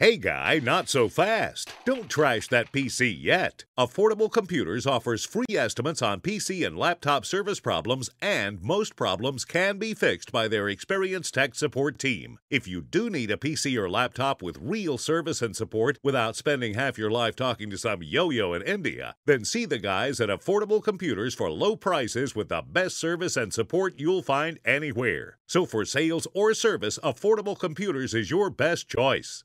Hey guy, not so fast. Don't trash that PC yet. Affordable Computers offers free estimates on PC and laptop service problems, and most problems can be fixed by their experienced tech support team. If you do need a PC or laptop with real service and support without spending half your life talking to some yo yo in India, then see the guys at Affordable Computers for low prices with the best service and support you'll find anywhere. So for sales or service, Affordable Computers is your best choice.